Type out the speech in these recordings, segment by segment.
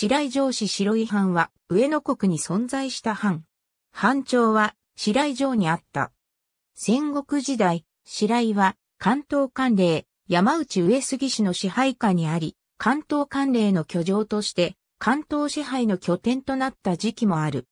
白井城市白井藩は上野国に存在した藩。藩長は白井城にあった。戦国時代、白井は関東関令、山内上杉氏の支配下にあり、関東関令の居城として関東支配の拠点となった時期もある。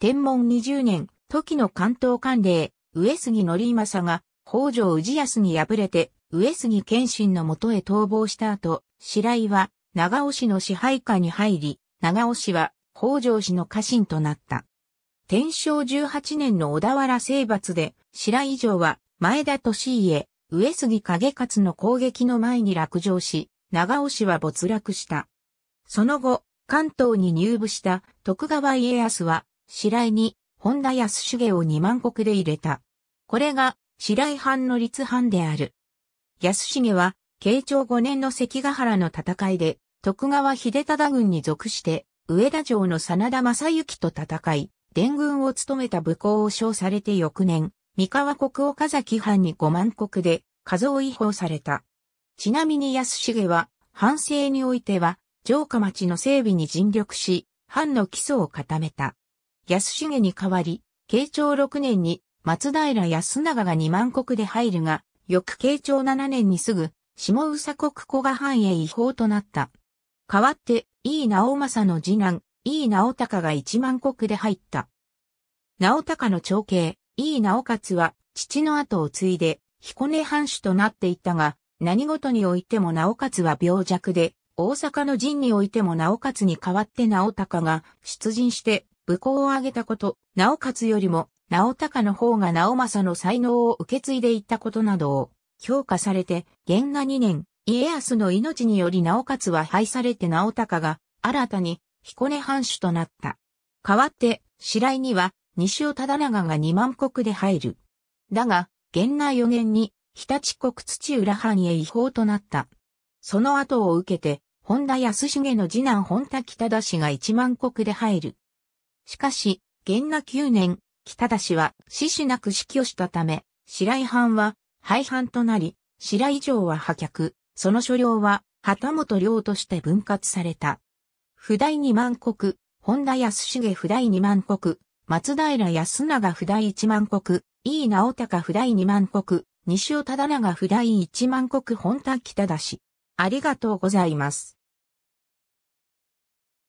天文20年、時の関東関令、上杉則政が北条氏康に敗れて、上杉謙信のもとへ逃亡した後、白井は長尾氏の支配下に入り、長尾氏は北条氏の家臣となった。天正18年の小田原征伐で、白井城は前田利家、上杉景勝の攻撃の前に落城し、長尾氏は没落した。その後、関東に入部した徳川家康は、白井に本田康重を二万石で入れた。これが白井藩の立藩である。康重は慶長5年の関ヶ原の戦いで、徳川秀忠軍に属して、上田城の真田正幸と戦い、伝軍を務めた武功を称されて翌年、三河国岡崎藩に5万国で、数を違法された。ちなみに安重は、藩政においては、城下町の整備に尽力し、藩の基礎を固めた。安重に代わり、慶長6年に松平安長が2万国で入るが、翌慶長7年にすぐ、下宇佐国古賀藩へ違法となった。代わって、井伊直政の次男、井伊直隆が一万国で入った。直隆の長兄、井伊直勝は、父の後を継いで、彦根藩主となっていったが、何事においても直勝は病弱で、大阪の陣においても直勝に代わって直隆が出陣して武功を挙げたこと、直勝よりも直隆の方が直政の才能を受け継いでいったことなどを評価されて、元和2年、家康の命により直勝は廃されて直高が、新たに、彦根藩主となった。代わって、白井には、西尾忠長が二万国で入る。だが、元和4年に、日立国土浦藩へ違法となった。その後を受けて、本田康重の次男本田北田氏が一万国で入る。しかし、元和9年、北田氏は死死なく死去したため、白井藩は廃藩となり、白井城は破却、その所領は旗本領として分割された。不代二万国、本田康重不代二万国、松平康長不代一万国、井伊直隆不代二万国、西尾忠長不代一万国本田北田氏。ありがとうございます。